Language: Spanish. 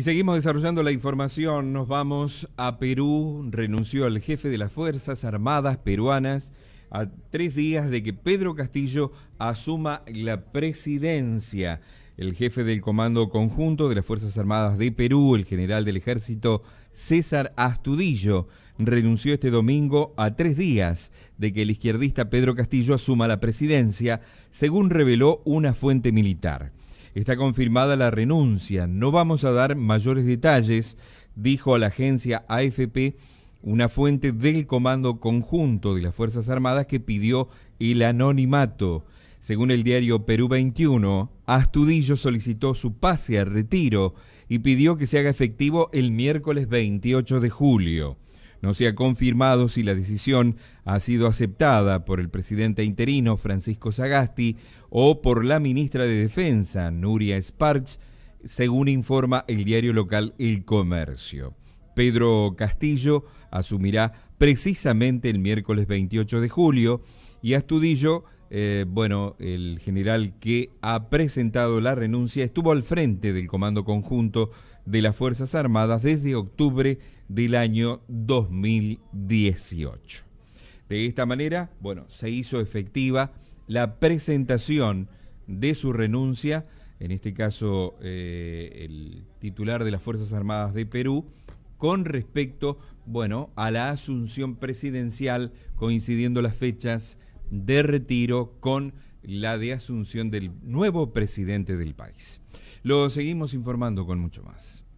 Y seguimos desarrollando la información. Nos vamos a Perú. Renunció el jefe de las Fuerzas Armadas Peruanas a tres días de que Pedro Castillo asuma la presidencia. El jefe del Comando Conjunto de las Fuerzas Armadas de Perú, el general del Ejército César Astudillo, renunció este domingo a tres días de que el izquierdista Pedro Castillo asuma la presidencia, según reveló una fuente militar está confirmada la renuncia. No vamos a dar mayores detalles, dijo a la agencia AFP una fuente del Comando Conjunto de las Fuerzas Armadas que pidió el anonimato. Según el diario Perú 21, Astudillo solicitó su pase a retiro y pidió que se haga efectivo el miércoles 28 de julio. No se ha confirmado si la decisión ha sido aceptada por el presidente interino Francisco Sagasti o por la ministra de Defensa Nuria Sparch, según informa el diario local El Comercio. Pedro Castillo asumirá precisamente el miércoles 28 de julio y Astudillo eh, bueno, el general que ha presentado la renuncia estuvo al frente del Comando Conjunto de las Fuerzas Armadas desde octubre del año 2018. De esta manera, bueno, se hizo efectiva la presentación de su renuncia, en este caso eh, el titular de las Fuerzas Armadas de Perú, con respecto, bueno, a la asunción presidencial coincidiendo las fechas de retiro con la de asunción del nuevo presidente del país. Lo seguimos informando con mucho más.